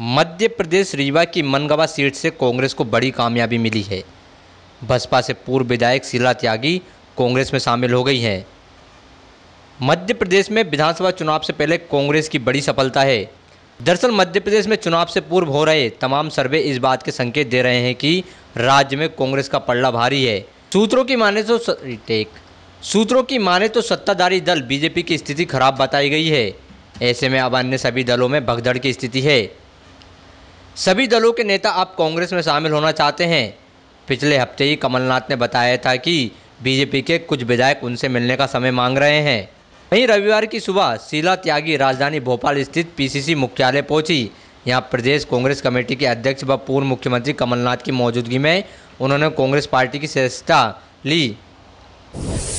मध्य प्रदेश रीवा की मनगवा सीट से कांग्रेस को बड़ी कामयाबी मिली है बसपा से पूर्व विधायक शीला त्यागी कांग्रेस में शामिल हो गई हैं मध्य प्रदेश में विधानसभा चुनाव से पहले कांग्रेस की बड़ी सफलता है दरअसल मध्य प्रदेश में चुनाव से पूर्व हो रहे तमाम सर्वे इस बात के संकेत दे रहे हैं कि राज्य में कांग्रेस का पल्ला भारी है सूत्रों की माने तो टेक सूत्रों की माने तो सत्ताधारी दल बीजेपी की स्थिति खराब बताई गई है ऐसे में अब अन्य सभी दलों में भगदड़ की स्थिति है सभी दलों के नेता अब कांग्रेस में शामिल होना चाहते हैं पिछले हफ्ते ही कमलनाथ ने बताया था कि बीजेपी के कुछ विधायक उनसे मिलने का समय मांग रहे हैं वहीं रविवार की सुबह शीला त्यागी राजधानी भोपाल स्थित पीसीसी मुख्यालय पहुंची यहां प्रदेश कांग्रेस कमेटी के अध्यक्ष व पूर्व मुख्यमंत्री कमलनाथ की मौजूदगी में उन्होंने कांग्रेस पार्टी की सदस्यता ली